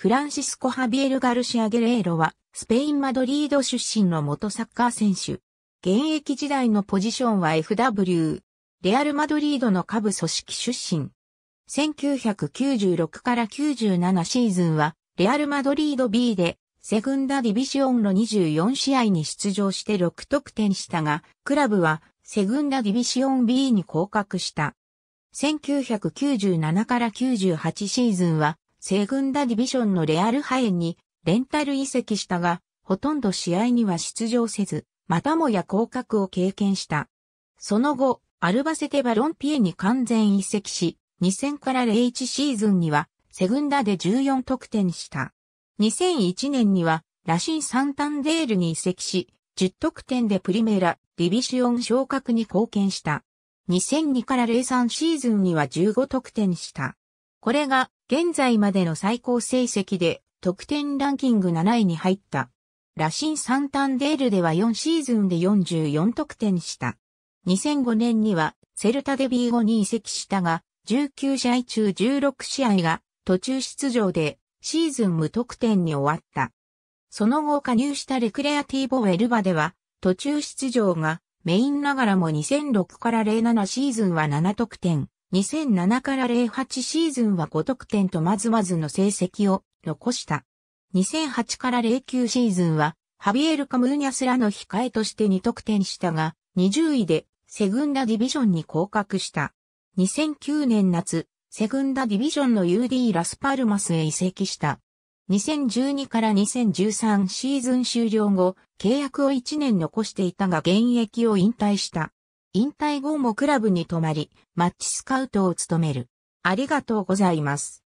フランシスコ・ハビエル・ガルシア・ゲレーロは、スペイン・マドリード出身の元サッカー選手。現役時代のポジションは FW、レアル・マドリードの下部組織出身。1996から97シーズンは、レアル・マドリード B で、セグンダ・ディビシオンの24試合に出場して6得点したが、クラブは、セグンダ・ディビシオン B に降格した。1997から98シーズンは、セグンダディビションのレアルハエンにレンタル移籍したが、ほとんど試合には出場せず、またもや降格を経験した。その後、アルバセテバロンピエに完全移籍し、2000から01シーズンには、セグンダで14得点した。2001年には、ラシン・サンタンデールに移籍し、10得点でプリメラ、ディビシオン昇格に貢献した。2002から03シーズンには15得点した。これが現在までの最高成績で得点ランキング7位に入った。ラシン・サンタンデールでは4シーズンで44得点した。2005年にはセルタデビー後に移籍したが、19試合中16試合が途中出場でシーズン無得点に終わった。その後加入したレクレアティボ・エルバでは途中出場がメインながらも2006から07シーズンは7得点。2007から08シーズンは5得点とまずまずの成績を残した。2008から09シーズンは、ハビエル・カムーニャスらの控えとして2得点したが、20位でセグンダディビジョンに降格した。2009年夏、セグンダディビジョンの UD ラスパルマスへ移籍した。2012から2013シーズン終了後、契約を1年残していたが現役を引退した。引退後もクラブに泊まり、マッチスカウトを務める。ありがとうございます。